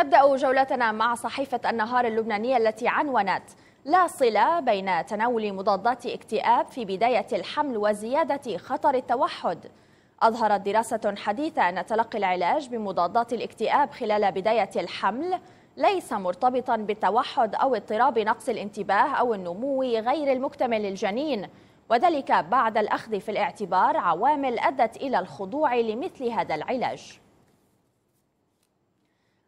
نبدأ جولتنا مع صحيفة النهار اللبنانية التي عنونت لا صلة بين تناول مضادات اكتئاب في بداية الحمل وزيادة خطر التوحد أظهرت دراسة حديثة أن تلقي العلاج بمضادات الاكتئاب خلال بداية الحمل ليس مرتبطا بالتوحد أو اضطراب نقص الانتباه أو النمو غير المكتمل للجنين وذلك بعد الأخذ في الاعتبار عوامل أدت إلى الخضوع لمثل هذا العلاج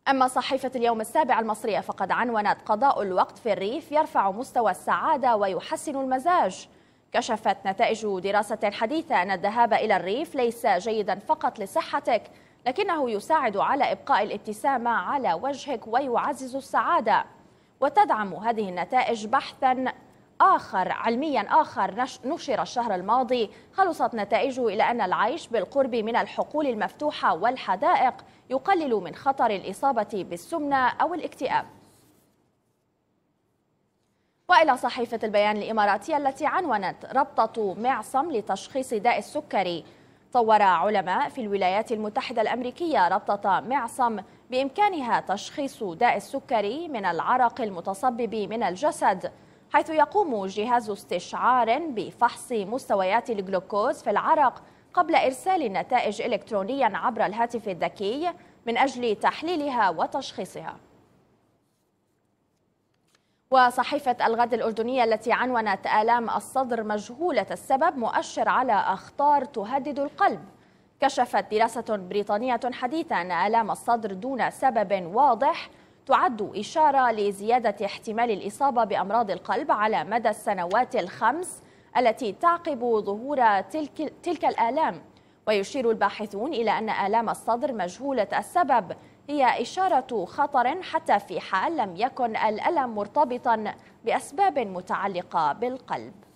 أما صحيفة اليوم السابع المصرية فقد عنونت قضاء الوقت في الريف يرفع مستوى السعادة ويحسن المزاج كشفت نتائج دراسة حديثة أن الذهاب إلى الريف ليس جيدا فقط لصحتك لكنه يساعد على إبقاء الابتسامة على وجهك ويعزز السعادة وتدعم هذه النتائج بحثا آخر علميا آخر نشر الشهر الماضي خلصت نتائجه إلى أن العيش بالقرب من الحقول المفتوحة والحدائق يقلل من خطر الإصابة بالسمنة أو الاكتئاب وإلى صحيفة البيان الإماراتية التي عنونت ربطة معصم لتشخيص داء السكري طور علماء في الولايات المتحدة الأمريكية ربطة معصم بإمكانها تشخيص داء السكري من العرق المتصبب من الجسد حيث يقوم جهاز استشعار بفحص مستويات الجلوكوز في العرق قبل إرسال النتائج إلكترونيا عبر الهاتف الذكي من أجل تحليلها وتشخيصها وصحيفة الغد الأردنية التي عنونت آلام الصدر مجهولة السبب مؤشر على أخطار تهدد القلب كشفت دراسة بريطانية حديثه ان آلام الصدر دون سبب واضح تعد إشارة لزيادة احتمال الإصابة بأمراض القلب على مدى السنوات الخمس التي تعقب ظهور تلك, تلك الآلام ويشير الباحثون إلى أن آلام الصدر مجهولة السبب هي إشارة خطر حتى في حال لم يكن الألم مرتبطا بأسباب متعلقة بالقلب